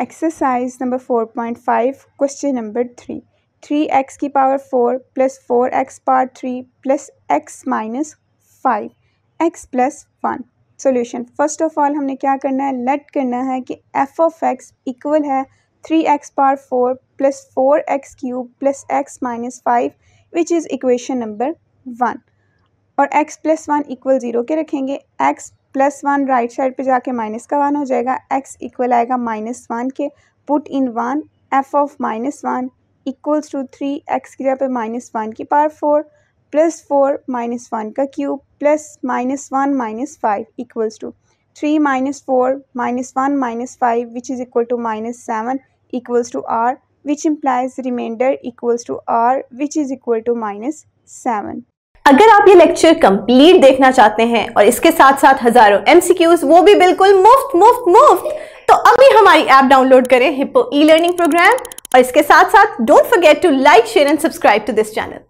exercise number four point five question number three three x की power four plus four x power three plus x minus five x plus one solution first of all हमने क्या करना है let करना है कि f of x equal है three x power four plus four x cube plus x minus five which is equation number one और x plus one equal zero के रखेंगे x plus one right side पे जाके minus का one हो जाएगा x equal आएगा minus one के put in one f of minus one equals to three x की जगह पे माइनस वन की power four plus four minus one का cube plus minus one minus five equals to three minus four minus one minus five which is equal to minus seven equals to R which implies remainder equals to R which is equal to minus seven अगर आप ये lecture complete देखना चाहते हैं और इसके साथ साथ हजारों एमसीक्यूज वो भी बिल्कुल मुफ्त मुफ्त मुफ्त तो अभी हमारी ऐप डाउनलोड करें हिप्पो ई लर्निंग प्रोग्राम और इसके साथ साथ don't forget to like share and subscribe to this channel